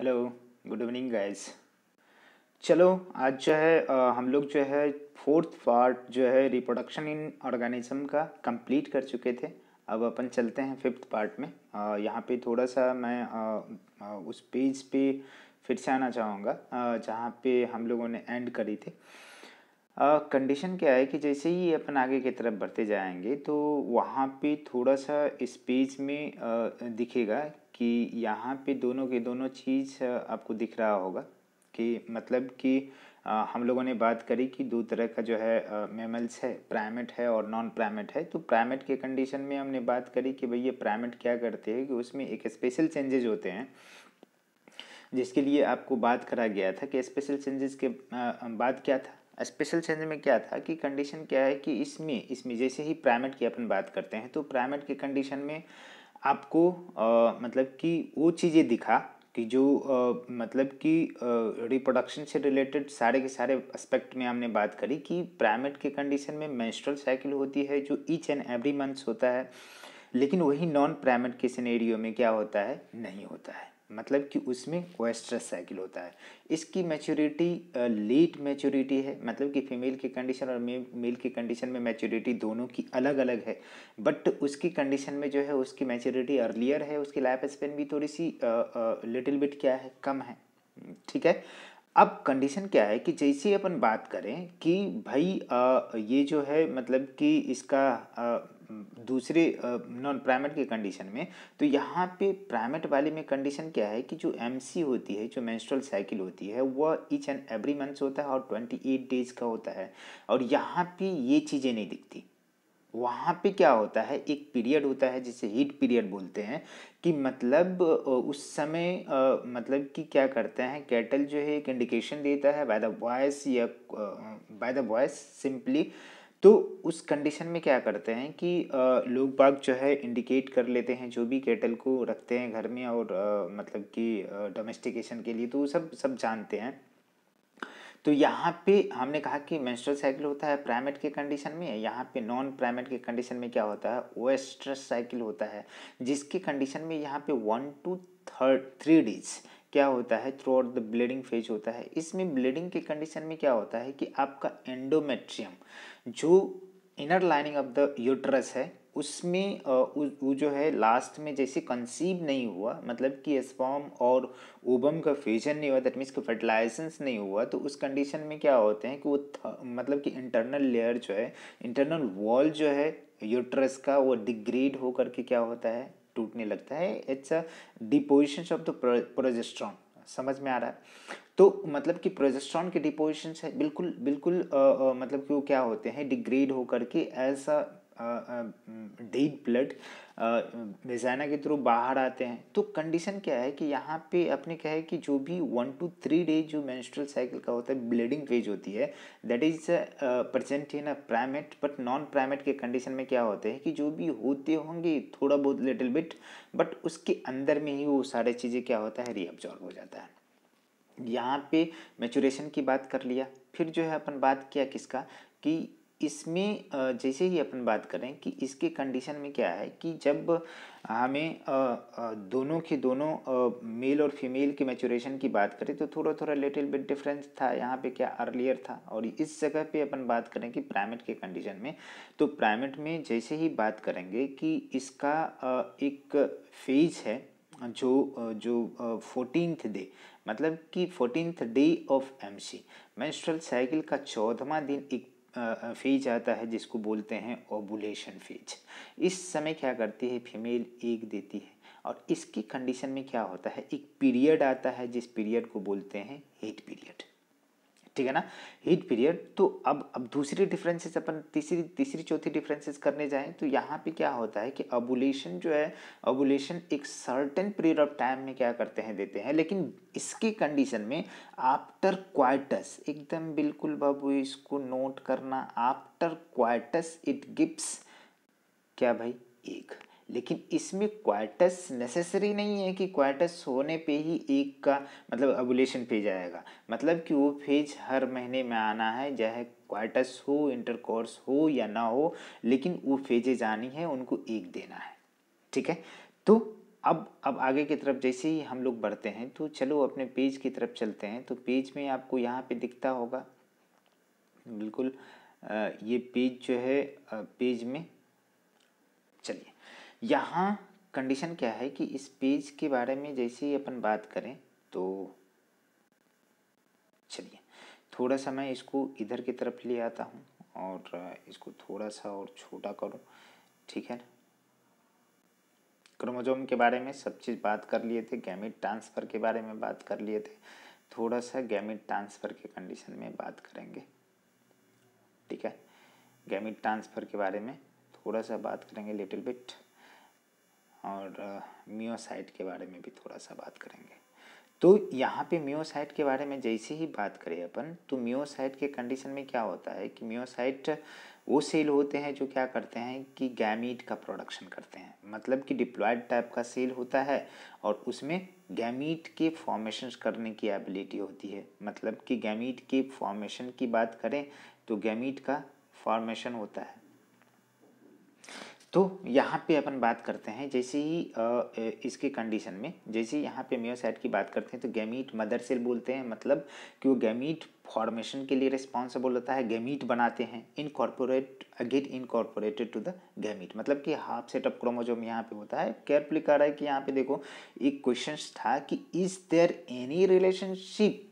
Hello good evening guys चलो आज जो है आ, हम लोग जो है फोर्थ पार्ट जो है रिप्रोडक्शन इन ऑर्गेनिज्म का कंप्लीट कर चुके थे अब अपन चलते हैं फिफ्थ पार्ट में यहाँ पे थोड़ा सा मैं आ, उस पेज पे फिर से आना चाहूँगा जहाँ पे हम लोगों ने एंड करी थी कंडीशन uh, क्या है कि जैसे ही अपन आगे की तरफ बढ़ते जाएंगे तो वहाँ पे थोड़ा सा इस पेज में uh, दिखेगा कि यहाँ पे दोनों के दोनों चीज़ आपको दिख रहा होगा कि मतलब कि हम लोगों ने बात करी कि दो तरह का जो है मेमल्स है प्राइमेट है और नॉन प्राइमेट है तो प्राइमेट के कंडीशन में हमने बात करी कि भैया ये प्राइमेट क्या करते हैं कि उसमें एक स्पेशल चेंजेज होते हैं जिसके लिए आपको बात करा गया था कि स्पेशल चेंजेस के बाद क्या था स्पेशल चेंज में क्या था कि कंडीशन क्या है कि इसमें इसमें जैसे ही प्राइमेट की अपन बात करते हैं तो प्राइमेट के कंडीशन में आपको आ, मतलब कि वो चीज़ें दिखा कि जो आ, मतलब कि रिप्रोडक्शन से रिलेटेड सारे के सारे एस्पेक्ट में हमने बात करी कि प्राइमेट के कंडीशन में मेंस्ट्रुअल साइकिल होती है जो ईच एंड एवरी मंथ्स होता है लेकिन वही नॉन प्राइमेट के सिनेरियो में क्या होता है नहीं होता है मतलब कि उसमें ओएस्ट्रस साइकिल होता है इसकी मैच्योरिटी लेट मैच्योरिटी है मतलब कि फीमेल की कंडीशन और मेल की कंडीशन में मैच्योरिटी दोनों की अलग अलग है बट उसकी कंडीशन में जो है उसकी मैच्योरिटी अर्लियर है उसकी लाइफ स्पेन भी थोड़ी सी लिटिल बिट क्या है कम है ठीक है अब कंडीशन क्या है कि जैसे अपन बात करें कि भाई आ, ये जो है मतलब कि इसका आ, दूसरे नॉन प्राइमेट की कंडीशन में तो यहाँ पे प्राइमेट वाले में कंडीशन क्या है कि जो एम होती है जो मेंस्ट्रुअल साइकिल होती है वह ईच एंड एवरी मंथ होता है और ट्वेंटी एट डेज का होता है और यहाँ पे ये चीज़ें नहीं दिखती वहाँ पे क्या होता है एक पीरियड होता है जिसे हीट पीरियड बोलते हैं कि मतलब उस समय मतलब कि क्या करते हैं कैटल जो है एक इंडिकेशन देता है बाय द वॉयस या बाय द वॉयस सिंपली तो उस कंडीशन में क्या करते हैं कि लोग बाग जो है इंडिकेट कर लेते हैं जो भी कैटल को रखते हैं घर में और आ, मतलब कि डोमेस्टिकेशन के लिए तो वो सब सब जानते हैं तो यहाँ पे हमने कहा कि मेंस्ट्रुअल साइकिल होता है प्राइमेट के कंडीशन में यहाँ पे नॉन प्राइमेट के कंडीशन में क्या होता है ओएस्ट्रस साइकिल होता है जिसके कंडीशन में यहाँ पे one two third three days क्या होता है throughout the bleeding phase होता है इसमें ब्लीडिंग के कंडीशन में क्या होता है कि आपका एंडोमेट्रियम जो inner lining of the uterus है उसमें वो जो है लास्ट में जैसे कंसीव नहीं हुआ मतलब कि स्पॉम और ओबम का फ्यूजन नहीं हुआ दैट मीन्स का फर्टिलाइजेशन नहीं हुआ तो उस कंडीशन में क्या होते हैं कि वो मतलब कि इंटरनल लेयर जो है इंटरनल वॉल जो है यूट्रस का वो डिग्रेड होकर के क्या होता है टूटने लगता है it's a deposition of the progesterone समझ में आ रहा है तो मतलब कि प्रोजेस्ट्रॉन के डिपोजिशन है बिल्कुल बिल्कुल आ, आ, मतलब कि वो क्या होते हैं डिग्रेड होकर के as a deep blood vagina के थ्रू बाहर आते हैं तो कंडीशन क्या है कि यहाँ पे अपने क्या है कि जो भी वन टू थ्री डेज जो मेंस्ट्रुअल साइकिल का होता है ब्लीडिंग फेज होती है that is present in a primate but non primate के कंडीशन में क्या होते हैं कि जो भी होते होंगे थोड़ा बहुत लिटिल बिट बट उसके अंदर में ही वो सारे चीज़ें क्या होता है रीअब्जॉर्व हो जाता है यहाँ पे मेचुरेशन की बात कर लिया फिर जो है अपन बात किया किसका कि इसमें जैसे ही अपन बात करें कि इसके कंडीशन में क्या है कि जब हमें दोनों के दोनों मेल और फीमेल के मैचुरेशन की बात करें तो थोड़ा थोड़ा लिटिल बिट डिफरेंस था यहाँ पे क्या अर्लियर था और इस जगह पे अपन बात करें कि प्राइमेट के कंडीशन में तो प्राइमेट में जैसे ही बात करेंगे कि इसका एक फेज है जो जो फोर्टीनथ डे मतलब कि fourteenth day of MC menstrual cycle का चौदहवा दिन एक फेज आता है जिसको बोलते हैं ओबुलेशन फेज इस समय क्या करती है फीमेल एक देती है और इसकी कंडीशन में क्या होता है एक पीरियड आता है जिस पीरियड को बोलते हैं हीट पीरियड ठीक है ना हीट पीरियड तो अब अब दूसरी डिफरेंसेस अपन तीसरी तीसरी चौथी डिफरेंसेस करने जाएं तो यहाँ पे क्या होता है कि अबुलेशन जो है अबुलेशन एक सर्टेन पीरियड ऑफ टाइम में क्या करते हैं देते हैं लेकिन इसके कंडीशन में आफ्टर क्वाइटस एकदम बिल्कुल बाबू इसको नोट करना आफ्टर क्वाइटस इट गिप्स क्या भाई एक लेकिन इसमें क्वाइटस नेसेसरी नहीं है कि क्वाइटस होने पे ही एक का मतलब अबुलेशन फेज आएगा मतलब कि वो फेज हर महीने में आना है चाहे क्वाइटस हो इंटरकोर्स हो या ना हो लेकिन वो फेजेज आनी है उनको एक देना है ठीक है तो अब अब आगे की तरफ जैसे ही हम लोग बढ़ते हैं तो चलो अपने पेज की तरफ चलते हैं तो पेज में आपको यहाँ पे दिखता होगा बिल्कुल ये पेज जो है पेज में चलिए यहाँ कंडीशन क्या है कि इस पेज के बारे में जैसे ही अपन बात करें तो चलिए थोड़ा सा मैं इसको इधर की तरफ ले आता हूँ और इसको थोड़ा सा और छोटा करूँ ठीक है ना क्रोमोजोम के बारे में सब चीज़ बात कर लिए थे गैमिट ट्रांसफ़र के बारे में बात कर लिए थे थोड़ा सा गैमिट ट्रांसफ़र के कंडीशन में बात करेंगे ठीक है गैमिट ट्रांसफ़र के बारे में थोड़ा सा बात करेंगे लिटिल बिट और मियोसाइट के बारे में भी थोड़ा सा बात करेंगे तो यहाँ पे मियोसाइट के बारे में जैसे ही बात करें अपन तो मियोसाइट के कंडीशन में क्या होता है कि मियोसाइट वो सेल होते हैं जो क्या करते हैं कि गैमीट का प्रोडक्शन करते हैं मतलब कि डिप्लॉयड टाइप का सेल होता है और उसमें गैमीट के फॉर्मेशन करने की एबिलिटी होती है मतलब कि गैमीट के फॉर्मेशन की बात करें तो गैमीट का फॉर्मेशन होता है तो यहाँ पे अपन बात करते हैं जैसे ही इसके कंडीशन में जैसे ही यहाँ पे म्योसाइट की बात करते हैं तो गैमीट मदर सेल बोलते हैं मतलब कि वो गैमीट फॉर्मेशन के लिए रिस्पॉन्सिबल होता है गैमीट बनाते हैं इनकॉर्पोरेट अगेट इनकॉर्पोरेटेड टू द गैमीट मतलब कि हाफ सेट ऑफ क्रोमोजोम यहाँ पे होता है केयरफुली कर रहा है कि यहाँ पे देखो एक क्वेश्चन था कि is there any relationship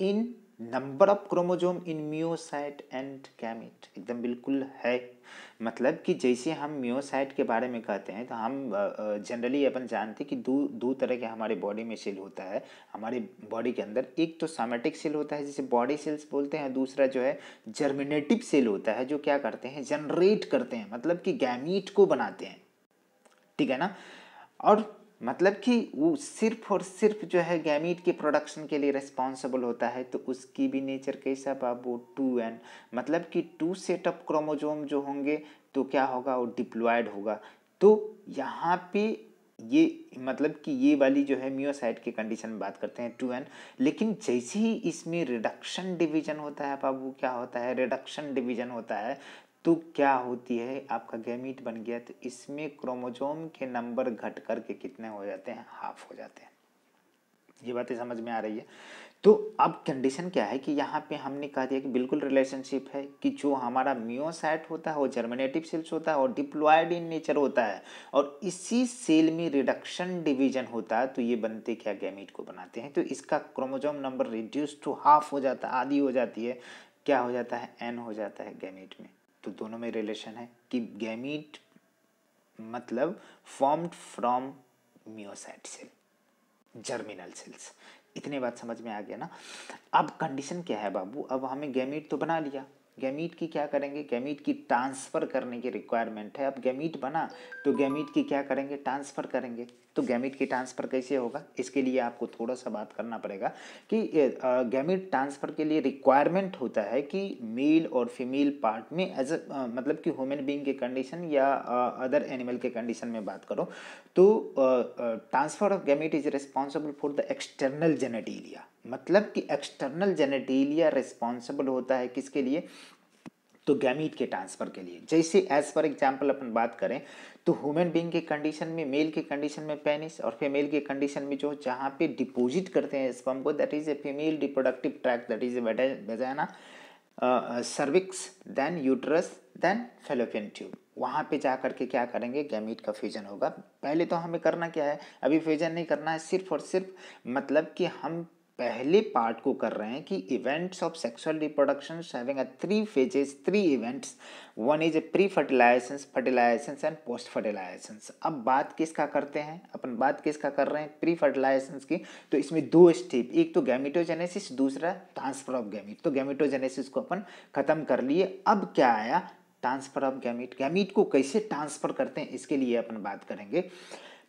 in number of chromosome in meiocyte and gamete एकदम बिल्कुल है मतलब कि जैसे हम म्योसाइट के बारे में कहते हैं तो हम जनरली अपन जानते हैं कि दो दो तरह के हमारे बॉडी में सेल होता है हमारे बॉडी के अंदर एक तो सामेटिक सेल होता है जिसे बॉडी सेल्स बोलते हैं दूसरा जो है जर्मिनेटिव सेल होता है जो क्या करते हैं जनरेट करते हैं मतलब कि गैमीट को बनाते हैं ठीक है ना और मतलब कि वो सिर्फ और सिर्फ जो है गैमीट के प्रोडक्शन के लिए रिस्पॉन्सिबल होता है तो उसकी भी नेचर कैसा बाबू टू एन मतलब कि टू सेटअप क्रोमोजोम जो होंगे तो क्या होगा वो डिप्लॉयड होगा तो यहाँ पे ये मतलब कि ये वाली जो है म्योसाइट की कंडीशन में बात करते हैं टू एन लेकिन जैसे ही इसमें रिडक्शन डिवीजन होता है बाबू क्या होता है रिडक्शन डिवीजन होता है तो क्या होती है आपका गैमीट बन गया तो इसमें क्रोमोजोम के नंबर घट करके कितने हो जाते हैं हाफ हो जाते हैं ये बातें समझ में आ रही है तो अब कंडीशन क्या है कि यहाँ पे हमने कहा दिया कि बिल्कुल रिलेशनशिप है कि जो हमारा मियोसाइट होता है वो जर्मिनेटिव सेल्स होता है और डिप्लॉयड इन नेचर होता है और इसी सेल में रिडक्शन डिवीजन होता है तो ये बनते क्या गैमिट को बनाते हैं तो इसका chromosome number reduce to half हो जाता है आधी हो जाती है क्या हो जाता है एन हो जाता है गैमिट में तो दोनों में रिलेशन है कि गैमीट मतलब formed from meiocyte cell germinal cells इतने बात समझ में आ गया ना अब कंडीशन क्या है बाबू अब हमें गैमीट तो बना लिया गैमीट की क्या करेंगे गैमीट की ट्रांसफ़र करने की रिक्वायरमेंट है अब गैमीट बना तो गैमीट की क्या करेंगे ट्रांसफ़र करेंगे तो गैमिट की ट्रांसफ़र कैसे होगा इसके लिए आपको थोड़ा सा बात करना पड़ेगा कि गैमिट ट्रांसफ़र के लिए रिक्वायरमेंट होता है कि मेल और फीमेल पार्ट में एज मतलब कि ह्यूमन बीइंग के कंडीशन या अदर एनिमल के कंडीशन में बात करो तो transfer of gamete is responsible for the external genitalia मतलब कि एक्सटर्नल जेनेटीलिया रिस्पॉन्सिबल होता है किसके लिए तो गैमीट के ट्रांसफ़र के लिए जैसे एज पर एग्जाम्पल अपन बात करें तो ह्यूमन बींग के कंडीशन में मेल के कंडीशन में पेनिस और फीमेल के कंडीशन में जो जहाँ पे डिपोजिट करते हैं स्पम को that is a female reproductive tract that is a vagina cervix then uterus then fallopian tube वहाँ पे जा करके क्या करेंगे गैमिट का फ्यूजन होगा पहले तो हमें करना क्या है अभी फ्यूजन नहीं करना है सिर्फ और सिर्फ मतलब कि हम पहले पार्ट को कर रहे हैं कि events of sexual reproduction having a three phases three events one is a pre fertilization fertilization and post fertilization अब बात किसका करते हैं अपन बात किसका कर रहे हैं प्री फर्टिलाइजेशन की तो इसमें दो स्टेप एक तो गैमिटोजेनेसिस दूसरा ट्रांसफर ऑफ गैमिट तो गैमिटोजेनेसिस को अपन खत्म कर लिए अब क्या आया ट्रांसफर ऑफ गैमिट गैमिट को कैसे ट्रांसफर करते हैं इसके लिए अपन बात करेंगे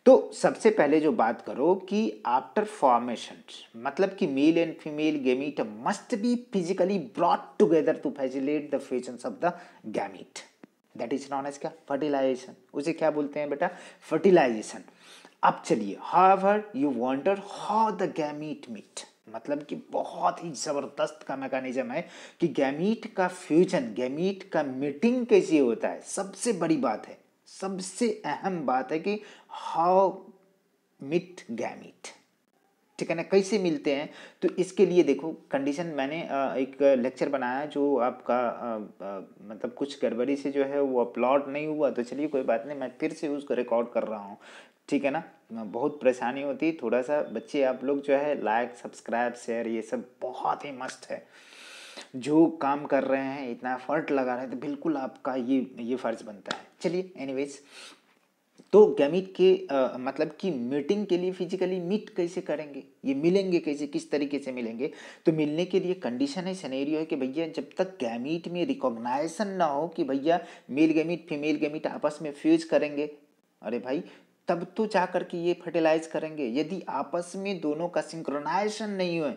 तो सबसे पहले जो बात करो कि आफ्टर फॉर्मेशन मतलब कि male and female gamete must be physically brought together to facilitate the fusion of the gamete that is known as क्या फर्टिलाइजेशन उसे क्या बोलते हैं बेटा फर्टिलाइजेशन अब चलिए however you wonder how the gamete meet मतलब कि बहुत ही ज़बरदस्त का मैकेनिज्म है कि गैमीट का फ्यूजन गैमीट का मीटिंग कैसे होता है सबसे बड़ी बात है सबसे अहम बात है कि हाउ मिट गैमिट ठीक है ना कैसे मिलते हैं तो इसके लिए देखो कंडीशन मैंने एक लेक्चर बनाया जो आपका मतलब कुछ गड़बड़ी से जो है वो अपलोड नहीं हुआ तो चलिए कोई बात नहीं मैं फिर से उसको रिकॉर्ड कर रहा हूँ ठीक है ना बहुत परेशानी होती थोड़ा सा बच्चे आप लोग जो है लाइक सब्सक्राइब शेयर ये सब बहुत ही मस्त है जो काम कर रहे हैं इतना एफर्ट लगा रहे हैं तो बिल्कुल आपका ये ये फ़र्ज़ बनता है चलिए एनीवेज तो गैमिट के आ, मतलब कि मीटिंग के लिए फिजिकली मीट कैसे करेंगे ये मिलेंगे कैसे किस तरीके से मिलेंगे तो मिलने के लिए कंडीशन है सनेरियो है कि भैया जब तक गैमिट में रिकॉग्नाइजेशन ना हो कि भैया मेल गैमिट फीमेल गैमिट आपस में फ्यूज करेंगे अरे भाई तब तो चाह करके ये फर्टिलाइज करेंगे यदि आपस में दोनों का सिंक्रोनाइजेशन नहीं हो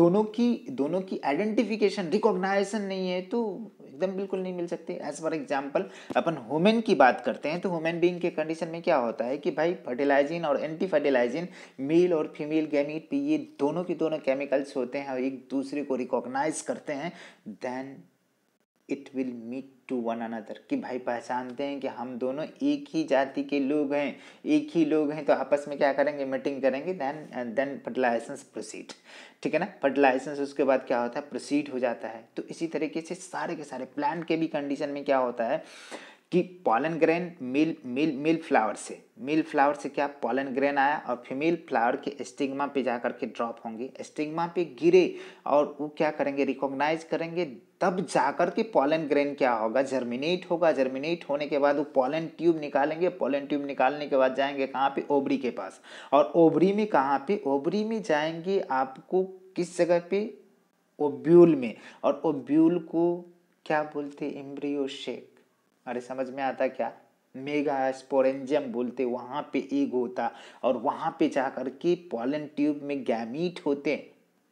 दोनों की दोनों की आइडेंटिफिकेशन रिकॉग्नाइजेशन नहीं है तो एकदम बिल्कुल नहीं मिल सकते एज फॉर एग्जाम्पल अपन हुमेन की बात करते हैं तो हुमेन बींग के कंडीशन में क्या होता है कि भाई फर्टिलाइजिन और एंटी फर्टिलाइजिन मेल और फीमेल गैमिट पी ये दोनों के दोनों केमिकल्स होते हैं और एक दूसरे को रिकॉग्नाइज करते हैं then it will meet to one another कि भाई पहचानते हैं कि हम दोनों एक ही जाति के लोग हैं एक ही लोग हैं तो आपस में क्या करेंगे मीटिंग करेंगे देन देन फर्टिलाइजेंस प्रोसीड ठीक है ना फर्टिलाइजेंस उसके बाद क्या होता है प्रोसीड हो जाता है तो इसी तरीके से सारे के सारे प्लांट के भी कंडीशन में क्या होता है कि पॉलन ग्रेन मिल मिल मिल फ्लावर से मिल फ्लावर से क्या पॉलन ग्रेन आया और फीमेल फ्लावर के स्टिग्मा पे जा करके ड्रॉप होंगे स्टिग्मा पे गिरे और वो क्या करेंगे रिकॉग्नाइज करेंगे तब जाकर के पॉलन ग्रेन क्या होगा जर्मिनेट होगा जर्मिनेट होने के बाद वो पॉलन ट्यूब निकालेंगे पॉलन ट्यूब निकालने के बाद जाएंगे कहाँ पे ओबरी के पास और ओबरी में कहाँ पे ओबरी में जाएंगे आपको किस जगह पे ओब्यूल में और ओब्यूल को क्या बोलते इम्ब्रियो शेक अरे समझ में आता क्या मेगा स्पोरेंजियम बोलते वहाँ पे एग होता और वहाँ पे जा के पॉलन ट्यूब में गैमीट होते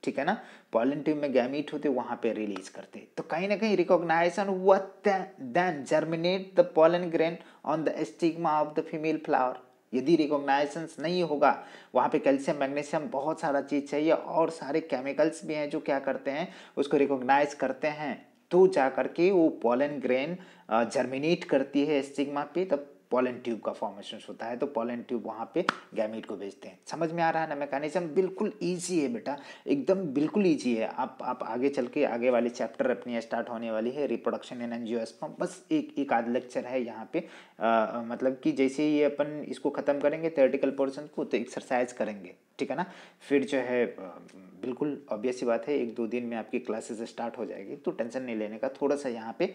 ठीक है ना पॉलिन ट्यूब में गैमिट होते वहां पे रिलीज करते तो कहीं ना कहीं रिकॉग्नाइजेशन हुआ then germinate the pollen grain on the stigma of the female flower यदि रिकॉग्नाइजेशन नहीं होगा वहाँ पे कैल्शियम मैग्नीशियम बहुत सारा चीज़ चाहिए और सारे केमिकल्स भी हैं जो क्या करते हैं उसको रिकॉग्नाइज करते हैं तो जा करके वो पॉलन ग्रेन जर्मिनेट करती है स्टिग्मा पे तब पॉलन ट्यूब का फॉर्मेशन होता है तो पॉलन ट्यूब वहाँ पे गैमिट को भेजते हैं समझ में आ रहा है ना मैकेनिज्म बिल्कुल ईजी है बेटा एकदम बिल्कुल ईजी है आप आप आगे चल के आगे वाली चैप्टर अपनी स्टार्ट होने वाली है रिप्रोडक्शन इन एनजियोस्पर्म बस एक एक आध लेक्चर है यहाँ पे आ, मतलब कि जैसे ही अपन इसको ख़त्म करेंगे थर्टिकल पोर्सन को तो एक्सरसाइज करेंगे ठीक है ना फिर जो है बिल्कुल ऑब्वियस ही बात है एक दो दिन में आपकी क्लासेस स्टार्ट हो जाएगी तो टेंशन नहीं लेने का थोड़ा सा यहाँ पे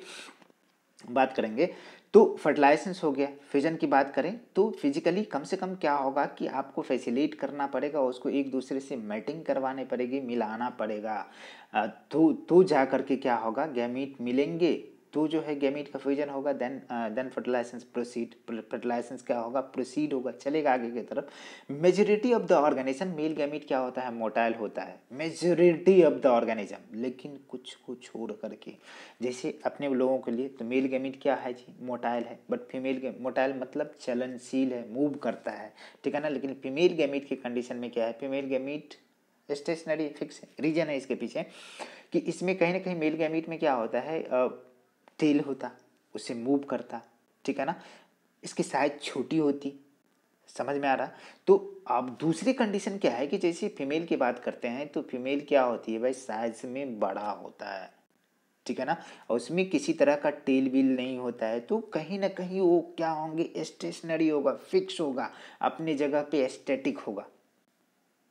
बात करेंगे तो फर्टिलाइजेंस हो गया फिजन की बात करें तो फिजिकली कम से कम क्या होगा कि आपको फैसिलेट करना पड़ेगा उसको एक दूसरे से मैटिंग करवानी पड़ेगी मिलाना पड़ेगा तो तो जा करके क्या होगा गैमीट मिलेंगे तो जो है गेमिट का फ्यूजन होगा then then fertilization proceed fertilization क्या होगा प्रोसीड होगा चलेगा आगे की तरफ majority of the organism male gamete क्या होता है मोटाइल होता है मेजोरिटी ऑफ द ऑर्गेनिज्म लेकिन कुछ को छोड़ करके जैसे अपने लोगों के लिए तो मेल गेमिट क्या है जी मोटाइल है बट फीमेल मोटाइल मतलब चलनशील है मूव करता है ठीक है ना लेकिन फीमेल गेमिट की कंडीशन में क्या है female gamete stationary fix reason है इसके पीछे कि इसमें कहीं ना कहीं मेल गैमिट में क्या होता है uh, तेल होता उसे मूव करता ठीक है ना इसकी साइज छोटी होती समझ में आ रहा तो अब दूसरी कंडीशन क्या है कि जैसे फीमेल की बात करते हैं तो फीमेल क्या होती है भाई साइज में बड़ा होता है ठीक है ना और उसमें किसी तरह का टेल बिल नहीं होता है तो कहीं ना कहीं वो क्या होंगे स्टेशनरी होगा फिक्स होगा अपनी जगह पे एस्थेटिक होगा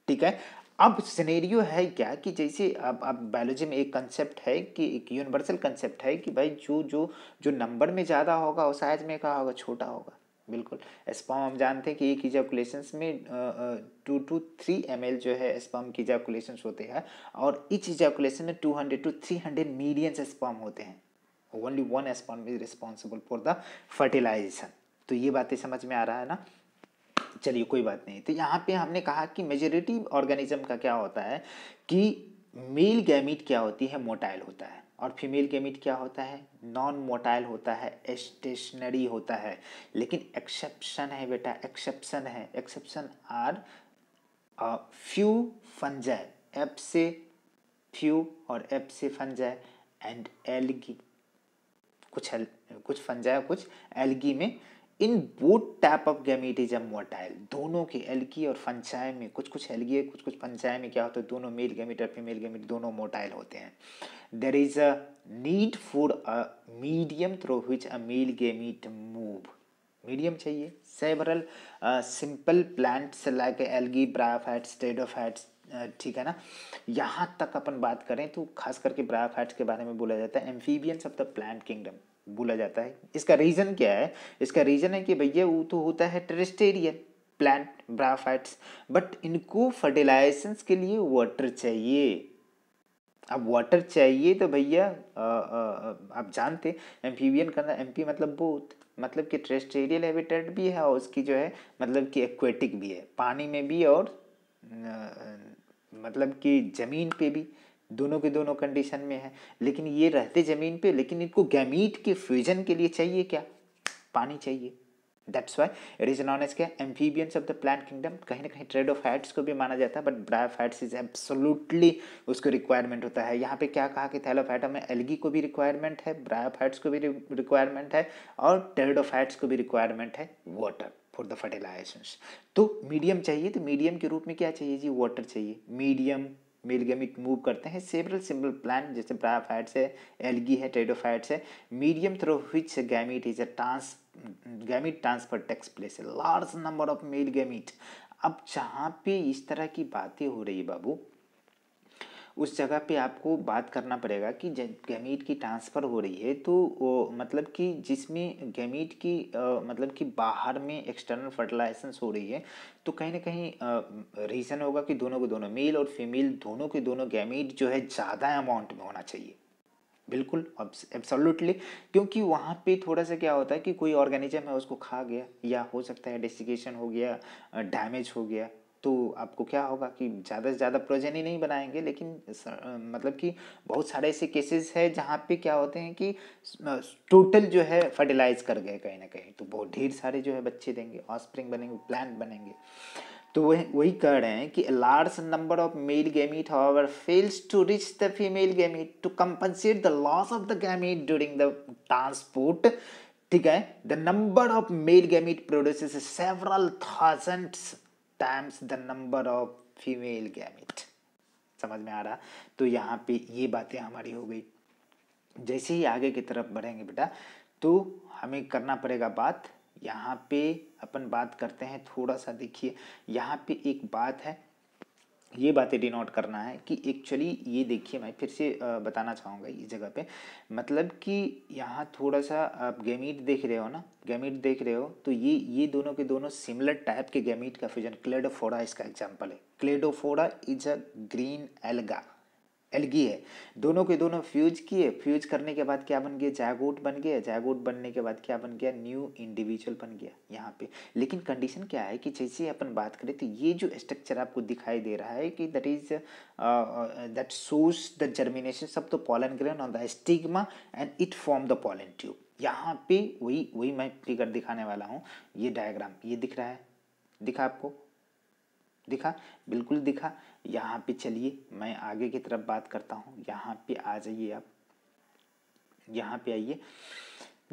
ठीक है अब सिनेरियो है क्या कि जैसे अब अब बायोलॉजी में एक कंसेप्ट है कि एक यूनिवर्सल कंसेप्ट है कि भाई जो जो जो नंबर में ज़्यादा होगा वो साइज में क्या होगा छोटा होगा बिल्कुल स्पम हम जानते हैं कि एक ही में टू टू थ्री एम जो है स्पम की जैकुलेशन होते हैं और इच जैकुलेशन में two hundred to three hundred millions sperm होते हैं only one sperm is responsible for the fertilization तो ये बातें समझ में आ रहा है ना चलिए कोई बात नहीं तो यहाँ पे हमने कहा कि मेजोरिटी ऑर्गेनिज्म का क्या होता है कि मेल गैमिट क्या होती है मोटाइल होता है और फीमेल गैमिट क्या होता है नॉन मोटाइल होता है स्टेशनरी होता है लेकिन एक्सेप्शन है बेटा एक्सेप्शन है एक्सेप्शन आर फ्यू फंजाई एप से फ्यू और एप से फंजाई एंड एलगी कुछ एल, कुछ फंजाई कुछ एलगी में इन बोथ टाइप ऑफ गैमीटिजम मोटाइल दोनों के एल्गी और फंचाय में कुछ कुछ एल्गी कुछ कुछ फंचाय में क्या होता है दोनों मेल गैमेट और फीमेल गैमेट दोनों मोटाइल होते हैं there is a need for a medium through which a male gamete move medium चाहिए several simple plants like algae bryophytes pteridophytes ठीक है ना यहाँ तक अपन बात करें तो खास करके ब्राफाइट्स के बारे में बोला जाता है amphibians of the plant kingdom बोला जाता है इसका रीज़न क्या है इसका रीज़न है कि भैया वो तो होता है टेरेस्टेरियन प्लांट ब्राफाइट्स बट इनको फर्टिलाइजेशन के लिए वाटर चाहिए अब वाटर चाहिए तो भैया आप जानते एम्फीवियन करना एम्फी मतलब बोथ मतलब कि टेरेस्टेरियल हैबिटेट भी है और उसकी जो है मतलब कि एक्वेटिक भी है पानी में भी और आ, मतलब कि ज़मीन पे भी दोनों के दोनों कंडीशन में है लेकिन ये रहते ज़मीन पे लेकिन इनको गैमीट के फ्यूजन के लिए चाहिए क्या पानी चाहिए that's why it is known as क्या amphibians of the plant kingdom कहीं ना कहीं ट्रेड ऑफ फैट्स को भी माना जाता है बट ब्रायोफैट्स इज एब्सोलूटली उसको रिक्वायरमेंट होता है यहाँ पे क्या कहा कि थैलोफाइटा में एलगी को भी रिक्वायरमेंट है ब्रायोफैट्स को भी रिक्वायरमेंट है और ट्रेड ऑफ फैट्स को भी रिक्वायरमेंट है वाटर फॉर द फर्टिलाइजेशन तो मीडियम चाहिए तो मीडियम के रूप में क्या चाहिए जी वाटर चाहिए मीडियम मिलगेमिक मूव करते हैं सेवरल सिंपल प्लान जैसे ब्राफाइट्स है एलगी है टेडोफाइट्स है medium through which gamete is a trans gamete transfer takes place है large number of male gamete अब जहाँ पे इस तरह की बातें हो रही है बाबू उस जगह पे आपको बात करना पड़ेगा कि जब गैमीट की ट्रांसफ़र हो रही है तो वो मतलब कि जिसमें गैमीट की आ, मतलब कि बाहर में एक्सटर्नल फर्टिलाइजेशन हो रही है तो कहीं ना कहीं रीज़न होगा कि दोनों के दोनों मेल और फीमेल दोनों के दोनों गैमीट जो है ज़्यादा अमाउंट में होना चाहिए बिल्कुल एब्सोल्युटली क्योंकि वहाँ पे थोड़ा सा क्या होता है कि कोई ऑर्गेनिज्म है उसको खा गया या हो सकता है डेसिकेशन हो गया डैमेज हो गया तो आपको क्या होगा कि ज़्यादा से ज़्यादा प्रोजेनी नहीं बनाएंगे लेकिन मतलब कि बहुत सारे ऐसे केसेस है जहाँ पे क्या होते हैं कि टोटल जो है फर्टिलाइज कर गए कहीं ना कहीं तो बहुत ढेर सारे जो है बच्चे देंगे ऑस्प्रिंग बनेंगे प्लांट बनेंगे तो वही वही कह रहे हैं कि large number of male gamete however fails to reach the female gamete to compensate the loss of the gamete during the transport ठीक है the number of male gamete produce several thousands times the number of female gamete समझ में आ रहा तो यहाँ पे ये बातें हमारी हो गई जैसे ही आगे की तरफ बढ़ेंगे बेटा तो हमें करना पड़ेगा बात यहाँ पे अपन बात करते हैं थोड़ा सा देखिए यहाँ पे एक बात है ये बातें डिनोट करना है कि एक्चुअली ये देखिए मैं फिर से बताना चाहूँगा इस जगह पे मतलब कि यहाँ थोड़ा सा आप गैमीट देख रहे हो ना गैमीट देख रहे हो तो ये ये दोनों के दोनों सिमिलर टाइप के गैमीट का फ्यूजन क्लेडोफोरा इसका एग्जाम्पल है Cladophora is a green alga algae है दोनों के दोनों फ्यूज किए फ्यूज करने के बाद क्या बन गया जैगोट बन गया जैगोट बनने के बाद क्या बन गया न्यू इंडिविजुअल बन गया यहाँ पे लेकिन कंडीशन क्या है कि जैसे अपन बात करें तो ये जो स्ट्रक्चर आपको दिखाई दे रहा है कि that is that shows the germination सब तो pollen grain on the stigma and it form the pollen tube यहाँ पे वही वही मैं फिगर दिखाने वाला हूँ ये डायग्राम ये दिख रहा है दिखा आपको दिखा बिल्कुल दिखा यहाँ पे चलिए मैं आगे की तरफ बात करता हूँ यहाँ पे आ जाइए आप यहाँ पे आइए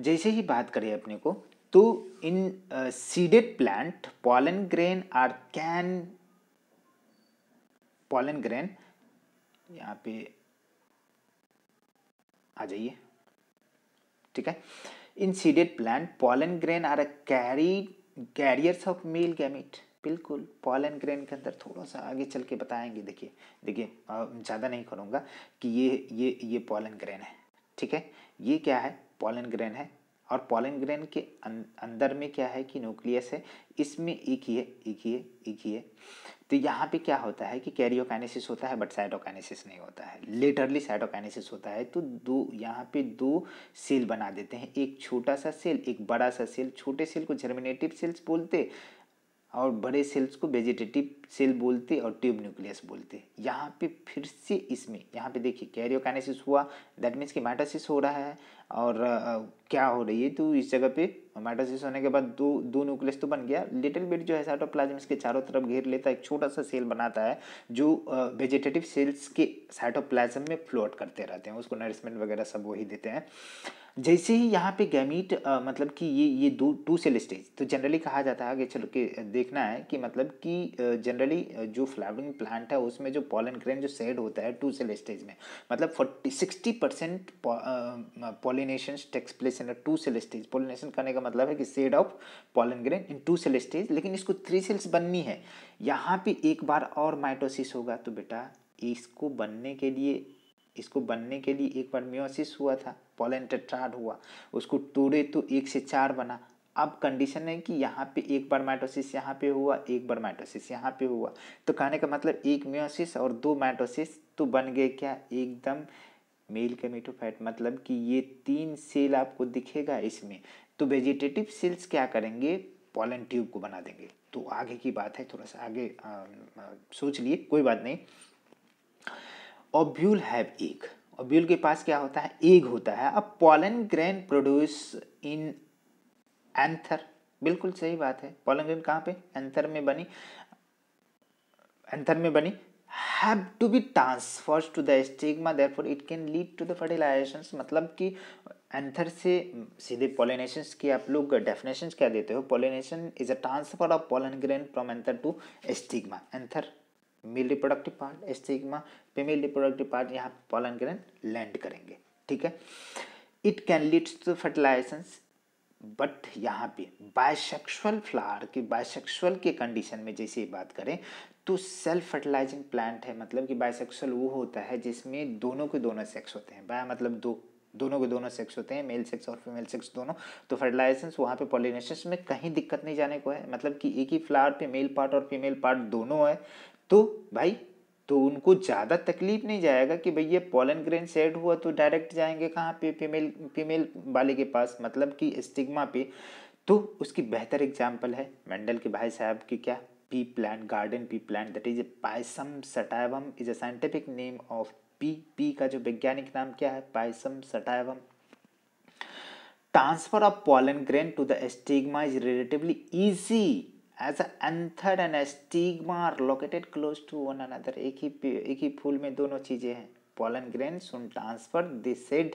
जैसे ही बात करें अपने को तो in seeded plant pollen grain are can pollen grain यहाँ पे आ जाइए ठीक है in seeded plant pollen grain are a carry carriers of male gamete बिल्कुल पॉल एंड ग्रेन के अंदर थोड़ा सा आगे चल के बताएंगे देखिए देखिए ज़्यादा नहीं करूँगा कि ये ये ये पॉल एंड ग्रेन है ठीक है ये क्या है पॉल एंड ग्रेन है और एंड ग्रेन के अं, अंदर में क्या है कि न्यूक्लियस है इसमें एक ही है एक ही है एक ही है तो यहाँ पे क्या होता है कि कैरियोकाइनेसिस होता है बट साइटोकाइनेसिस नहीं होता है लेटरली साइटोकाइनेसिस होता है तो दो यहाँ पे दो सेल बना देते हैं एक छोटा सा सेल एक बड़ा सा सेल छोटे सेल को जर्मिनेटिव सेल्स बोलते और बड़े सेल्स को वेजिटेटिव सेल बोलते और ट्यूब न्यूक्लियस बोलते यहाँ पे फिर से इसमें यहाँ पे देखिए कैरियोकाइनेसिस हुआ दैट मीन्स कि माइटोसिस हो रहा है और क्या हो रही है तो इस जगह पे मैटोसिस होने के बाद दो दो न्यूक्लियस तो बन गया लिटिल बिट जो है साइटोप्लाज्म इसके चारों तरफ घेर लेता है एक छोटा सा सेल बनाता है जो वेजिटेटिव सेल्स के साइटोप्लाज्म में फ्लोट करते रहते हैं उसको नरिशमेंट वगैरह सब वही देते हैं जैसे ही यहाँ पे गैमीट आ, मतलब कि ये ये दो टू सेल स्टेज तो जनरली कहा जाता है कि चलो के देखना है कि मतलब कि जनरली जो फ्लावरिंग प्लांट है उसमें जो पॉलन ग्रेन जो सेड होता है टू सेल स्टेज में मतलब forty sixty percent pollination takes place pollination है टू सेल स्टेज पोलिनेशन करने का मतलब है कि shed of pollen grain in two cell stage लेकिन इसको थ्री सेल्स बननी है यहाँ पे एक बार और माइटोसिस होगा तो बेटा इसको बनने के लिए इसको बनने के लिए एक बार म्योसिस हुआ था पॉलन टेट्राड हुआ उसको टूड़े तो एक से चार बना अब कंडीशन है कि यहाँ पे एक बार माइटोसिस यहाँ पे हुआ एक बार माइटोसिस यहाँ पे हुआ तो कहने का मतलब एक म्योसिस और दो माइटोसिस तो बन गए क्या एकदम मेल कैमेटोफाइट मतलब कि ये तीन सेल आपको दिखेगा इसमें तो वेजिटेटिव सेल्स क्या करेंगे पॉलन ट्यूब को बना देंगे तो आगे की बात है थोड़ा सा आगे आ, आ, सोच लिए कोई बात नहीं ओब्यूल हैव एग ओब्यूल के पास क्या होता है एग होता है अब pollen grain produce in anther बिल्कुल सही बात है पॉलन ग्रेन कहाँ पे एंथर में बनी एंथर में बनी have to be transfers to the stigma for it can lead to the fertilization मतलब कि एंथर से सीधे पोलिनेशन की आप लोग डेफिनेशन क्या देते हो pollination is a transfer of pollen grain from anther to stigma anther male reproductive part stigma female reproductive part यहाँ पोलन ग्रेन लैंड करेंगे ठीक है it can lead to fertilization but यहाँ पे बायसेक्सुअल फ्लावर की बायसेक्सुअल के condition में जैसे बात करें तो सेल्फ फर्टिलाइजिंग प्लांट है मतलब कि बायसेक्सुअल वो होता है जिसमें दोनों के दोनों सेक्स होते हैं बाय मतलब दो दोनों के दोनों सेक्स होते हैं मेल सेक्स और फीमेल सेक्स दोनों तो फर्टिलाइजेशन वहाँ पे पॉलिनेशन में कहीं दिक्कत नहीं जाने को है मतलब कि एक ही फ्लावर पे मेल पार्ट और फीमेल पार्ट दोनों है तो भाई तो उनको ज़्यादा तकलीफ नहीं जाएगा कि भाई ये पॉलन ग्रेन सेट हुआ तो डायरेक्ट जाएंगे कहाँ पे फीमेल फीमेल वाले के पास मतलब कि स्टिग्मा पे तो उसकी बेहतर एग्जाम्पल है मंडल के भाई साहब की क्या pea plant garden pea plant that is Pisum sativum is a scientific name of pea pea का जो वैज्ञानिक नाम क्या है Pisum sativum transfer of pollen grain to the stigma is relatively easy as anther and stigma are located close to one another एक ही एक ही फूल में दोनों चीज़ें हैं pollen grains soon transfer the seed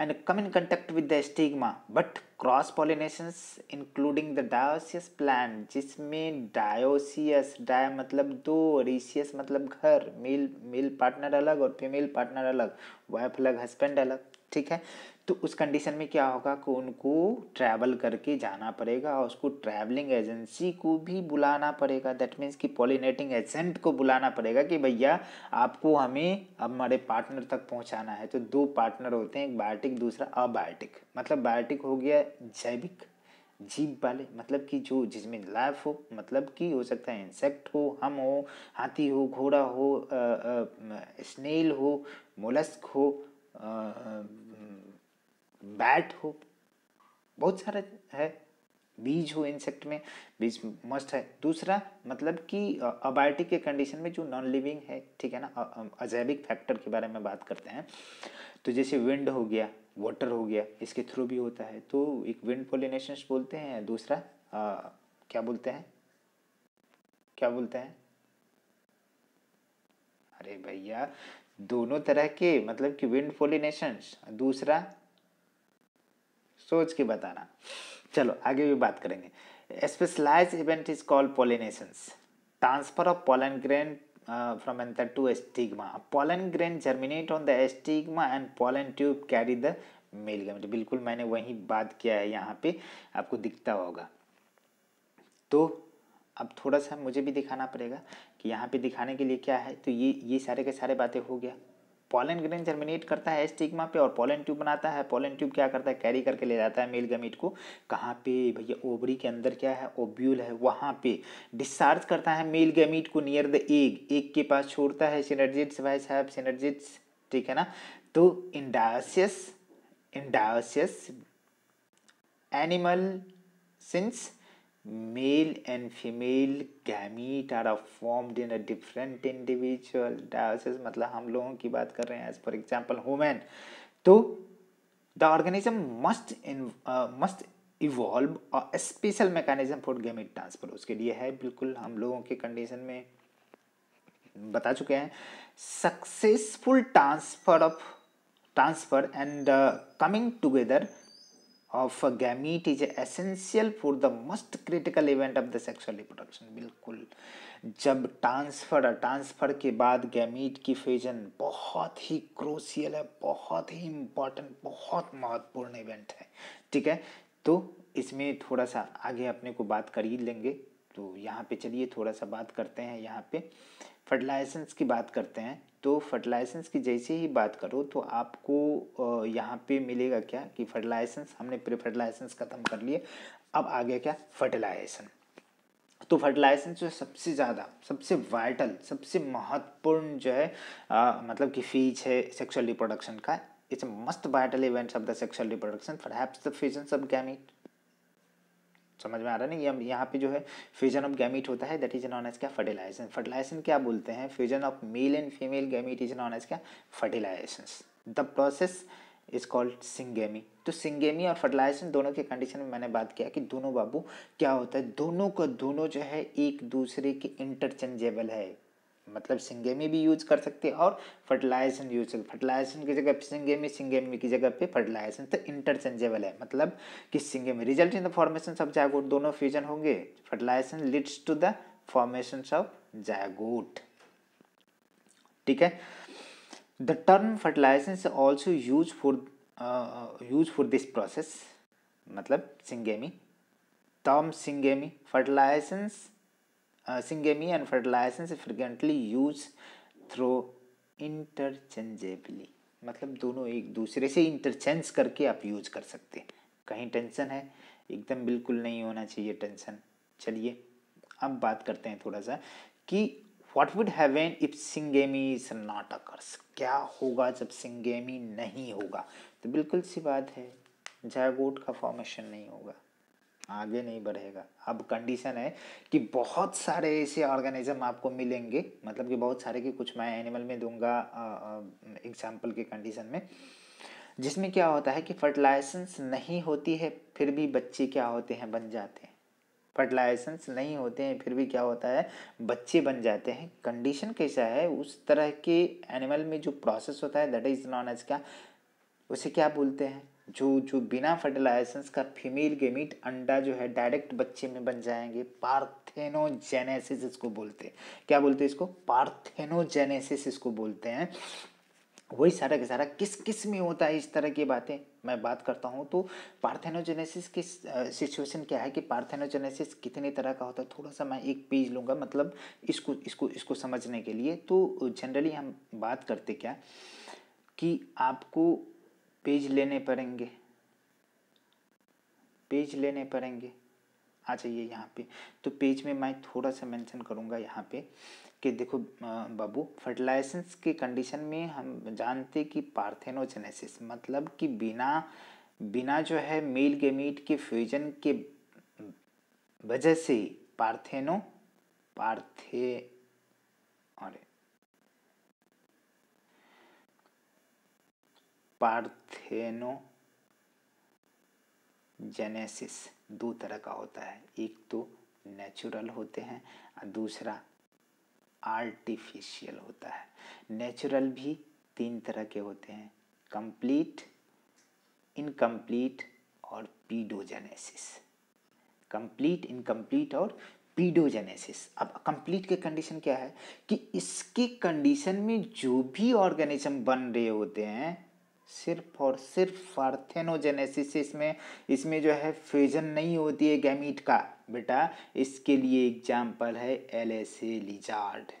and come in contact with the stigma but cross pollinations including the dioecious plant जिसमें dioecious di मतलब दो रिसियस मतलब घर मेल मेल पार्टनर अलग और फीमेल पार्टनर अलग वाइफ अलग हस्बैंड अलग ठीक है तो उस कंडीशन में क्या होगा कि उनको ट्रैवल करके जाना पड़ेगा और उसको ट्रैवलिंग एजेंसी को भी बुलाना पड़ेगा दैट मीन्स कि पॉलिनेटिंग एजेंट को बुलाना पड़ेगा कि भैया आपको हमें हमारे पार्टनर तक पहुंचाना है तो दो पार्टनर होते हैं एक बायोटिक दूसरा अबायोटिक मतलब बायोटिक हो गया जैविक जीव वाले मतलब कि जो जिसमें लाइफ हो मतलब कि हो सकता है इंसेक्ट हो हम हो हाथी हो घोड़ा हो स्नेल हो मोलस्क हो आ, बैट हो बहुत सारा है बीज हो इंसेक्ट में बीज मस्ट है दूसरा मतलब कि अबायोटिक के कंडीशन में जो नॉन लिविंग है ठीक है ना अजैविक फैक्टर के बारे में बात करते हैं तो जैसे विंड हो गया वाटर हो गया इसके थ्रू भी होता है तो एक विंड पोलिनेशन बोलते हैं दूसरा आ, क्या बोलते हैं क्या बोलते हैं अरे भैया दोनों तरह के मतलब कि विंड पोलिनेशंस दूसरा सोच के बताना चलो आगे भी बात करेंगे specialize event is called pollinations transfer of pollen grain from anther to stigma pollen grain germinate on the stigma and pollen tube carry the male gamete. बिल्कुल मैंने वही बात किया है यहाँ पे आपको दिखता होगा तो अब थोड़ा सा मुझे भी दिखाना पड़ेगा कि यहाँ पे दिखाने के लिए क्या है तो ये ये सारे के सारे बातें हो गया पॉलन ग्रेन जर्मिनेट करता है स्टिग्मा पे और पॉलन ट्यूब बनाता है पॉलन ट्यूब क्या करता है कैरी करके ले जाता है मेल गमीट को कहाँ पे भैया ओवरी के अंदर क्या है ओब्यूल है वहाँ पे डिस्चार्ज करता है मेल गमीट को नियर द एग एग के पास छोड़ता है सिनर्जिट्स भाई साहब सिनर्जिट्स ठीक है ना तो इंडासियस इंडासियस animal since male and female gamete are formed in a different individual dioecious मतलब हम लोगों की बात कर रहे हैं एज फॉर एग्जाम्पल हुमेन तो the organism must uh, must evolve और special mechanism for gamete transfer उसके लिए है बिल्कुल हम लोगों के कंडीशन में बता चुके हैं successful transfer of transfer and coming together of gamete is essential for the most critical event of the sexual reproduction बिल्कुल जब ट्रांसफ़र ट्रांसफ़र के बाद गैमीट की फ्यूजन बहुत ही क्रोशियल है बहुत ही इम्पॉर्टेंट बहुत महत्वपूर्ण इवेंट है ठीक है तो इसमें थोड़ा सा आगे अपने को बात कर ही लेंगे तो यहाँ पे चलिए थोड़ा सा बात करते हैं यहाँ पे फर्टिलाइजेंस की बात करते हैं तो फर्टिलाइजेंस की जैसे ही बात करो तो आपको यहाँ पे मिलेगा क्या कि फर्टिलाइजेंस हमने प्री फर्टिलाइजेंस ख़त्म कर लिए अब आ गया क्या फर्टिलाइजेशन तो फर्टिलाइजेशन जो है सबसे ज़्यादा सबसे वाइटल सबसे महत्वपूर्ण जो है आ, मतलब कि फीज है सेक्सुअल रिप्रोडक्शन का it's must vital events of the sexual reproduction for happens the fusion of gamete समझ में आ रहा है ना ये यहाँ पे जो है फ्यूजन ऑफ गैमिट होता है दैट इज नॉन एज क्या फर्टिलाइजेशन फर्टिलाइजेशन क्या बोलते हैं fusion of male and female gamete is known as क्या fertilization the process is called syngamy तो सिंगेमी और फर्टिलाइजेशन दोनों के कंडीशन में मैंने बात किया कि दोनों बाबू क्या होता है दोनों का दोनों जो है एक दूसरे के इंटरचेंजेबल है मतलब सिंगेमी भी यूज कर सकते हैं और फर्टिलाइजेशन यूज कर फर्टिलाइजेशन की जगह सिंगेमी सिंगेमी की जगह पे फर्टिलाइजेशन तो इंटरचेंजेबल है मतलब कि syngamy result in the formation of zygote दोनों फ्यूजन होंगे fertilization leads to the formation of zygote ठीक है the term fertilization is also use for use for this process मतलब syngamy term syngamy fertilization syngamy syngamy and fertilization use frequently interchangeably through interchangeably मतलब दोनों एक दूसरे से interchange करके आप यूज कर सकते हैं कहीं टेंशन है एकदम बिल्कुल नहीं होना चाहिए टेंशन चलिए अब बात करते हैं थोड़ा सा कि what would happen if syngamy is not occurs क्या होगा जब सिंगेमी नहीं होगा तो बिल्कुल सी बात है जयगोट का फॉर्मेशन नहीं होगा आगे नहीं बढ़ेगा अब कंडीशन है कि बहुत सारे ऐसे ऑर्गेनिज्म आपको मिलेंगे मतलब कि बहुत सारे के कुछ मैं एनिमल में दूंगा एग्जाम्पल के कंडीशन में जिसमें क्या होता है कि फर्टिलाइजेंस नहीं होती है फिर भी बच्चे क्या होते हैं बन जाते हैं फर्टिलाइजेंस नहीं होते हैं फिर भी क्या होता है बच्चे बन जाते हैं कंडीशन कैसा है उस तरह के एनिमल में जो प्रोसेस होता है दैट इज़ नॉन एज क्या उसे क्या बोलते हैं जो जो बिना फर्टिलाइजेशन का फीमेल गेमिट अंडा जो है डायरेक्ट बच्चे में बन जाएंगे पार्थेनोजेनेसिस इसको बोलते हैं क्या बोलते हैं इसको पार्थेनोजेनेसिस इसको बोलते हैं वही सारा का सारा किस किस में होता है इस तरह की बातें मैं बात करता हूँ तो पार्थेनोजेनेसिस की सिचुएशन क्या है कि पार्थेनोजेनेसिस कितने तरह का होता है थोड़ा सा मैं एक पेज लूँगा मतलब इसको इसको इसको समझने के लिए तो जनरली हम बात करते क्या कि आपको पेज लेने पड़ेंगे पेज लेने पड़ेंगे आ जाइए यहाँ पे तो पेज में मैं थोड़ा सा मेंशन करूँगा यहाँ पे कि देखो बाबू फर्टिलाइजेंस के कंडीशन में हम जानते कि पार्थेनोजेनेसिस मतलब कि बिना बिना जो है मेल गेमीट के फ्यूजन के वजह से पार्थेनो पार्थे पार्थेनोजेनेसिस दो तरह का होता है एक तो नेचुरल होते हैं और दूसरा आर्टिफिशियल होता है नेचुरल भी तीन तरह के होते हैं कंप्लीट इनकम्प्लीट और पीडोजेनेसिस कंप्लीट इनकम्प्लीट और पीडोजेनेसिस अब कंप्लीट के कंडीशन क्या है कि इसके कंडीशन में जो भी ऑर्गेनिज्म बन रहे होते हैं सिर्फ और सिर्फ पार्थेनोजेनेसिस इसमें इसमें जो है फ्यूजन नहीं होती है गैमीट का बेटा इसके लिए एग्जाम्पल है L S A lizard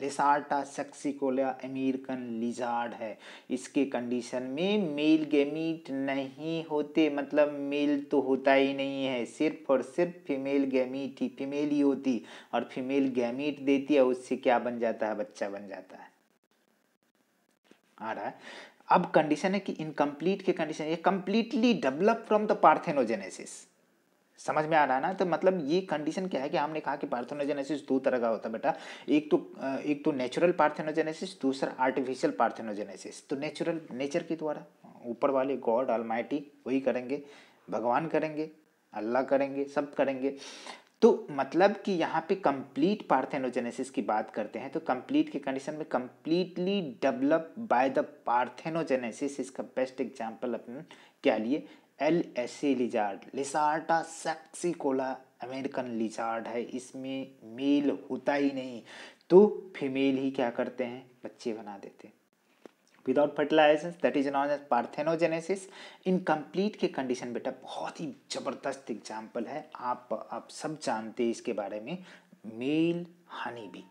Lacerta saxicola American lizard है इसके कंडीशन में मेल गैमीट नहीं होते मतलब मेल तो होता ही नहीं है सिर्फ और सिर्फ फीमेल गैमीट ही फीमेल ही होती और फीमेल गैमीट देती है उससे क्या बन जाता है बच्चा बन जाता है आ रहा है अब कंडीशन है कि इनकम्प्लीट के कंडीशन ये completely develop from the parthenogenesis समझ में आ रहा है ना तो मतलब ये कंडीशन क्या है कि हमने कहा कि पार्थेनोजेनेसिस दो तरह का होता है बेटा एक तो एक तो नेचुरल पार्थेनोजेनेसिस दूसरा आर्टिफिशियल पार्थेनोजेनेसिस तो नेचुरल नेचर के द्वारा ऊपर वाले गॉड ऑलमाइटी वही करेंगे भगवान करेंगे अल्लाह करेंगे सब करेंगे तो मतलब कि यहाँ पे कंप्लीट पार्थेनोजेनेसिस की बात करते हैं तो कंप्लीट के कंडीशन में completely develop by the parthenogenesis इसका बेस्ट एग्जांपल अपन क्या लिए L S A lizard Lacerta saxicola American lizard है इसमें मेल होता ही नहीं तो फीमेल ही क्या करते हैं बच्चे बना देते हैं without fertilisation that is known as parthenogenesis incomplete के कंडीशन बेटा बहुत ही ज़बरदस्त एग्जाम्पल है आप आप सब जानते हैं इसके बारे में मेल हनी भी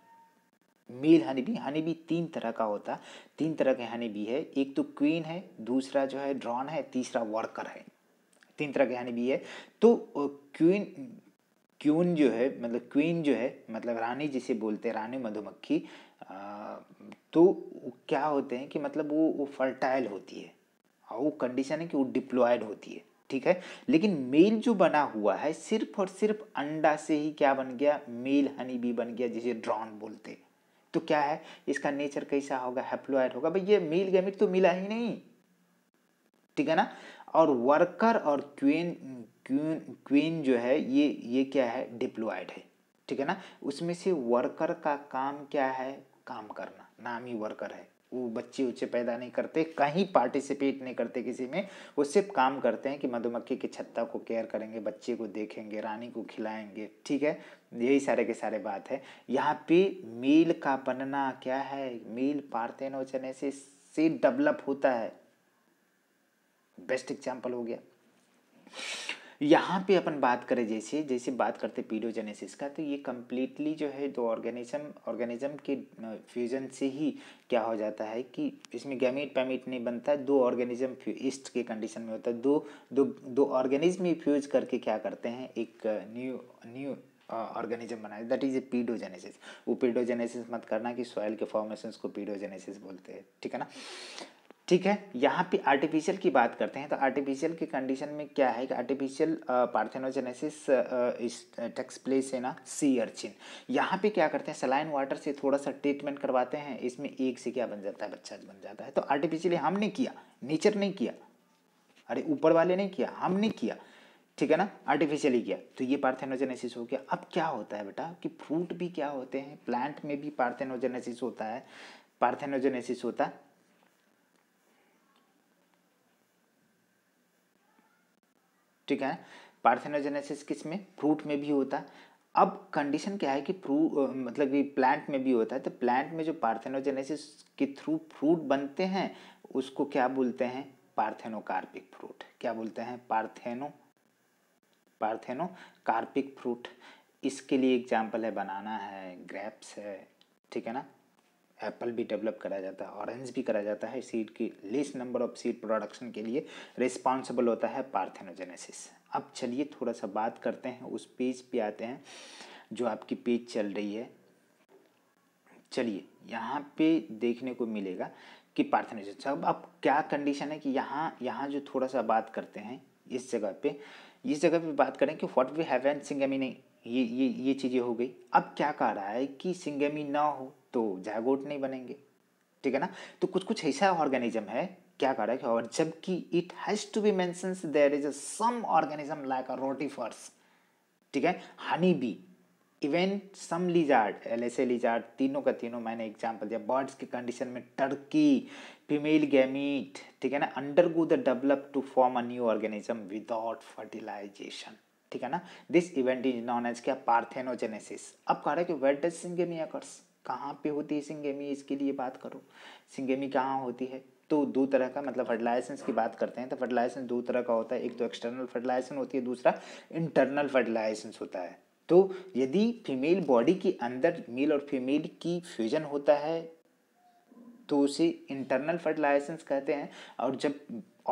मेल हनी भी हनी भी तीन तरह का होता तो है तीन तरह के हनी भी है एक तो क्वीन है दूसरा जो है ड्रॉन है तीसरा वर्कर है तीन तरह के हनी भी है तो क्वीन क्यून जो है मतलब क्वीन जो है मतलब रानी जिसे बोलते हैं रानी मधुमक्खी तो क्या होते हैं कि मतलब वो वो फर्टाइल होती है और वो कंडीशन है कि वो डिप्लॉयड होती है ठीक है लेकिन मेल जो बना हुआ है सिर्फ और सिर्फ अंडा से ही क्या बन गया मेल हनी भी बन गया जिसे ड्रॉन बोलते हैं तो क्या है इसका नेचर कैसा होगा हेप्लॉयड होगा भाई ये मेल गैमिट तो मिला ही नहीं ठीक है ना और वर्कर और क्वीन क्वीन क्वीन जो है ये ये क्या है डिप्लॉयड है ठीक है ना उसमें से वर्कर का काम क्या है काम करना नाम ही वर्कर है वो बच्चे उच्चे पैदा नहीं करते कहीं पार्टिसिपेट नहीं करते किसी में वो सिर्फ काम करते हैं कि मधुमक्खी की छत्ता को केयर करेंगे बच्चे को देखेंगे रानी को खिलाएंगे ठीक है यही सारे के सारे बात है यहाँ पे मील का बनना क्या है मील पार्थेनोचने से से डेवलप होता है बेस्ट एग्जाम्पल हो गया यहाँ पे अपन बात करें जैसे जैसे बात करते पीडोजेनेसिस का तो ये कम्प्लीटली जो है दो ऑर्गेनिज्म ऑर्गेनिज्म के फ्यूज़न से ही क्या हो जाता है कि इसमें गैमीट पैमिट नहीं बनता दो ऑर्गेनिज्म ईस्ट के कंडीशन में होता है दो दो दो ऑर्गेनिज्म ही फ्यूज करके क्या करते हैं एक न्यू न्यू ऑर्गेनिज्म बनाए दैट इज ए पीडोजेनेसिस वो पीडोजेनेसिस मत करना कि सॉयल के फॉर्मेशन को पीडोजेनेसिस बोलते हैं ठीक है ना ठीक है यहाँ पे आर्टिफिशियल की बात करते हैं तो आर्टिफिशियल की कंडीशन में क्या है कि आर्टिफिशियल पार्थेनोजेनेसिस टेक्स प्लेस है ना सी अर्चिन यहाँ पे क्या करते हैं सलाइन वाटर से थोड़ा सा ट्रीटमेंट करवाते हैं इसमें एक से क्या बन जाता है बच्चा बन जाता है तो आर्टिफिशियली हमने किया नेचर ने किया अरे ऊपर वाले ने किया हमने किया ठीक है ना आर्टिफिशियली किया तो ये पार्थेनोजेनेसिस हो गया अब क्या होता है बेटा कि फ्रूट भी क्या होते हैं प्लांट में भी पार्थेनोजेनेसिस होता है पार्थेनोजेनेसिस होता है ठीक है पार्थेनोजेनेसिस किस में फ्रूट में भी होता है अब कंडीशन क्या है कि फ्रू मतलब कि प्लांट में भी होता है तो प्लांट में जो पार्थेनोजेनेसिस के थ्रू फ्रूट बनते हैं उसको क्या बोलते हैं पार्थेनोकार्पिक फ्रूट क्या बोलते हैं पार्थेनो पार्थेनो कार्पिक फ्रूट इसके लिए एग्जाम्पल है बनाना है ग्रेप्स है ठीक है ना एप्पल भी डेवलप कराया जाता है ऑरेंज भी कराया जाता है सीड की less number of seed production के लिए रिस्पॉन्सिबल होता है पार्थेनोजेनेसिस अब चलिए थोड़ा सा बात करते हैं उस पेज पे आते हैं जो आपकी पेज चल रही है चलिए यहाँ पे देखने को मिलेगा कि पार्थेनोजेनेसिस अब आप क्या कंडीशन है कि यहाँ यहाँ जो थोड़ा सा बात करते हैं इस जगह पे इस जगह पे बात करें कि what we have an syngamy नहीं ये ये ये चीज़ें हो गई अब क्या कह रहा है कि सिंगेमी ना हो तो जैगोट नहीं बनेंगे ठीक है ना तो कुछ कुछ ऐसा ऑर्गेनिज्म है क्या कर रहा है और जबकि इट हैज टू बी मैं there is some organism like a rotifers ठीक है honey bee even some lizard L S A lizard तीनों का तीनों मैंने एग्जाम्पल दिया बर्ड्स के कंडीशन में टर्की फीमेल गैमीट ठीक है ना undergo the develop to form a new organism without fertilisation ठीक है ना this event is known as क्या पार्थेनोजेनेसिस अब कह रहे हैं कि वेट डज सिंगेमी अकर्स कहाँ पे होती है सिंगेमी इसके लिए बात करो सिंगेमी कहाँ होती है तो दो तरह का मतलब फर्टिलाइजेंस की बात करते हैं तो फर्टिलाइजेंस दो तरह का होता है एक तो एक्सटर्नल फर्टिलाइजेशन होती है दूसरा इंटरनल फर्टिलाइजेंस होता है तो यदि फीमेल बॉडी के अंदर मेल और फीमेल की फ्यूजन होता है तो उसे इंटरनल फर्टिलाइजेंस कहते हैं और जब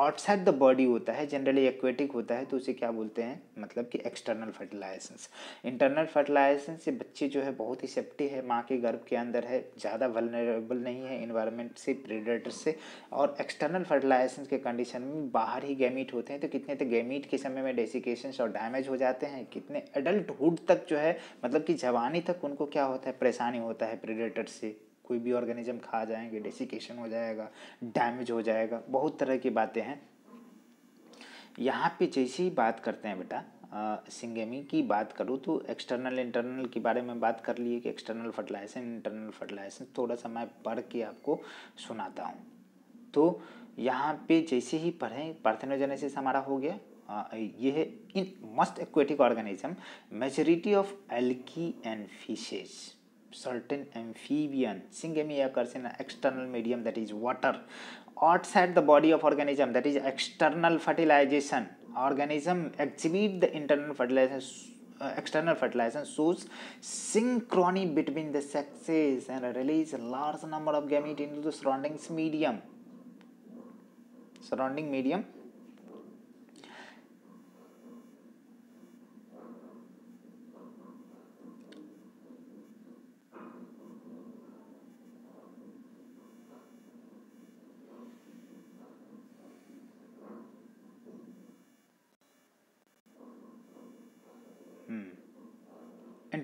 आउटसाइड द बॉडी होता है जनरली एक्वेटिक होता है तो उसे क्या बोलते हैं मतलब कि एक्सटर्नल फर्टिलाइजेशन इंटरनल फर्टिलाइजेशन से बच्चे जो है बहुत ही सेफ्टी है माँ के गर्भ के अंदर है ज़्यादा वलनरेबल नहीं है इन्वायरमेंट से प्रेडेटर से और एक्सटर्नल फर्टिलाइजेशन के कंडीशन में बाहर ही गैमीट होते हैं तो कितने तो गैमीट के समय में डेसिकेशन और डैमेज हो जाते हैं कितने एडल्टुड तक जो है मतलब कि जवानी तक उनको क्या होता है परेशानी होता है प्रेडेटर से कोई भी ऑर्गेनिज्म खा जाएंगे डेसिकेशन हो जाएगा डैमेज हो जाएगा बहुत तरह की बातें हैं यहाँ पे ही बात करते हैं बेटा सिंगेमी की बात करूँ तो एक्सटर्नल इंटरनल के बारे में बात कर लिए कि एक्सटर्नल फर्टिलाइजेशन इंटरनल फर्टिलाइजेशन थोड़ा सा मैं पढ़ के आपको सुनाता हूँ तो यहाँ पे जैसे ही पढ़ें पार्थेनोजेनेसिस हमारा हो गया आ, ये है in most aquatic organism majority of algae and fishes certain amphibian syngamy occurs in an external medium that is water outside the body of organism that is external fertilization organism exhibit the internal fertilization uh, external fertilization shows synchrony between the sexes and release large number of gamete into the surrounding medium surrounding medium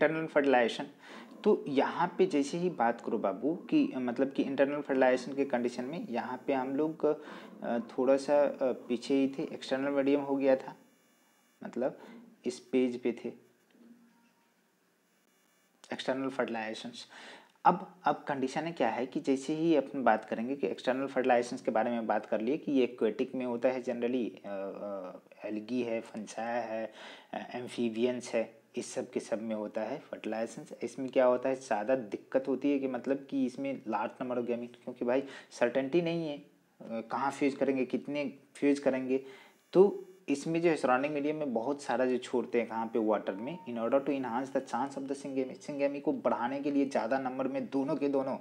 internal fertilisation तो यहाँ पे जैसे ही बात करो बाबू कि मतलब कि internal fertilisation के कंडीशन में यहाँ पे हम लोग थोड़ा सा पीछे ही थे एक्सटर्नल मीडियम हो गया था मतलब इस पेज पे थे एक्सटर्नल फर्टिलाइजेशन अब अब कंडीशन है क्या है कि जैसे ही अपन बात करेंगे कि एक्सटर्नल फर्टिलाइजेशन के बारे में बात कर लिए कि ये एक्वेटिक में होता है जनरली एलगी है फंसा है एम्फीवियंस है इस सब के सब में होता है फर्टिलाइजेशन इसमें क्या होता है ज़्यादा दिक्कत होती है कि मतलब कि इसमें लार्ज नंबर ऑफ गैमिट क्योंकि भाई सर्टेंटी नहीं है कहाँ फ्यूज करेंगे कितने फ्यूज करेंगे तो इसमें जो है सराउंडिंग मीडियम में बहुत सारा जो छोड़ते हैं कहाँ पे वाटर में in order to enhance the chance of the syngamy syngamy को बढ़ाने के लिए ज़्यादा नंबर में दोनों के दोनों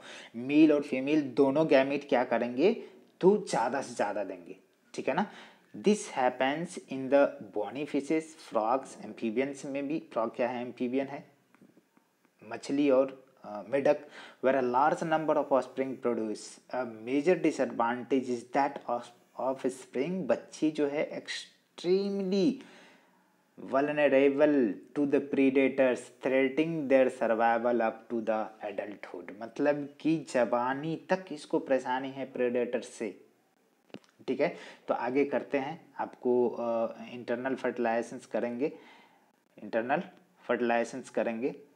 मेल और फीमेल दोनों गैमिट क्या करेंगे तो ज़्यादा से ज़्यादा देंगे ठीक है ना this happens in the bony fishes frogs amphibians में भी फ्रॉग क्या है एम्फीबियन है मछली और मेडक were a large number offspring produce a major disadvantage is that offspring बच्ची जो है extremely vulnerable to the predators threatening their survival up to the adulthood मतलब कि जवानी तक इसको परेशानी है प्रीडेटर्स से ठीक है तो आगे करते हैं आपको इंटरनल फर्टिलाइजेशन करेंगे इंटरनल फर्टिलाइजेशन करेंगे